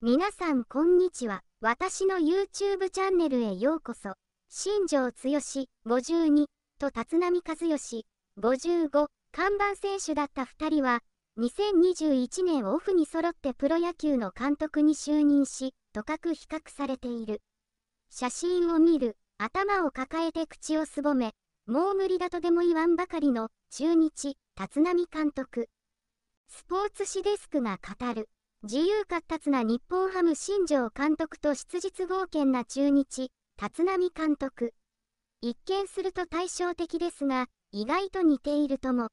皆さんこんにちは。私の YouTube チャンネルへようこそ。新庄剛志52と立浪和義55看板選手だった2人は、2021年オフに揃ってプロ野球の監督に就任し、とかく比較されている。写真を見る、頭を抱えて口をすぼめ、もう無理だとでも言わんばかりの中日、立浪監督。スポーツ紙デスクが語る。自由活達な日本ハム新庄監督と質実剛健な中日、立浪監督。一見すると対照的ですが、意外と似ているとも。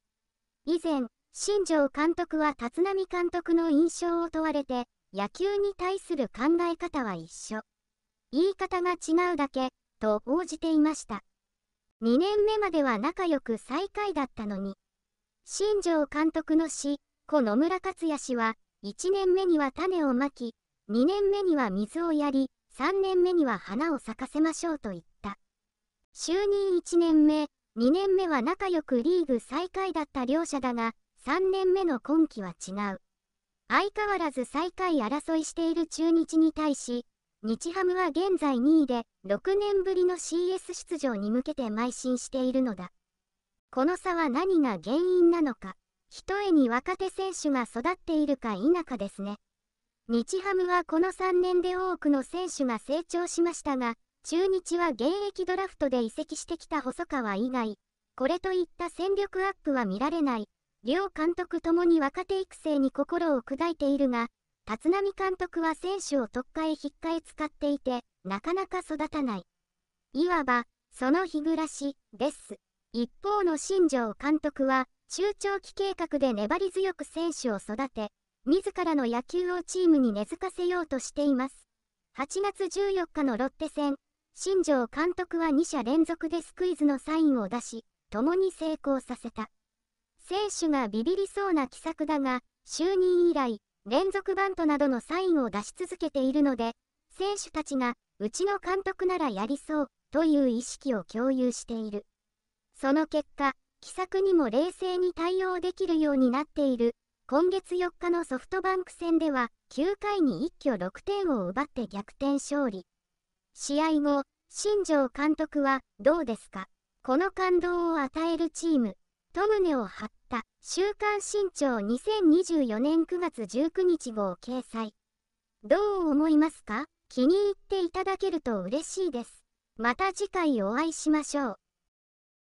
以前、新庄監督は立浪監督の印象を問われて、野球に対する考え方は一緒。言い方が違うだけ、と応じていました。2年目までは仲良く最下位だったのに。新庄監督の死、子野村克也氏は、1年目には種をまき、2年目には水をやり、3年目には花を咲かせましょうと言った。就任1年目、2年目は仲良くリーグ最下位だった両者だが、3年目の今季は違う。相変わらず最下位争いしている中日に対し、日ハムは現在2位で、6年ぶりの CS 出場に向けて邁進しているのだ。この差は何が原因なのか。ひとえに若手選手が育っているか否かですね。日ハムはこの3年で多くの選手が成長しましたが、中日は現役ドラフトで移籍してきた細川以外、これといった戦力アップは見られない。両監督ともに若手育成に心を砕いているが、立浪監督は選手を特化へ引っかえ使っていて、なかなか育たない。いわば、その日暮らし、です。一方の新庄監督は、中長期計画で粘り強く選手を育て、自らの野球をチームに根付かせようとしています。8月14日のロッテ戦、新庄監督は2者連続でスクイズのサインを出し、共に成功させた。選手がビビりそうな奇策だが、就任以来、連続バントなどのサインを出し続けているので、選手たちが、うちの監督ならやりそう、という意識を共有している。その結果、さくにも冷静に対応できるようになっている今月4日のソフトバンク戦では9回に一挙6点を奪って逆転勝利試合後新庄監督はどうですかこの感動を与えるチームムネを張った週刊新潮2024年9月19日号掲載どう思いますか気に入っていただけると嬉しいですまた次回お会いしましょう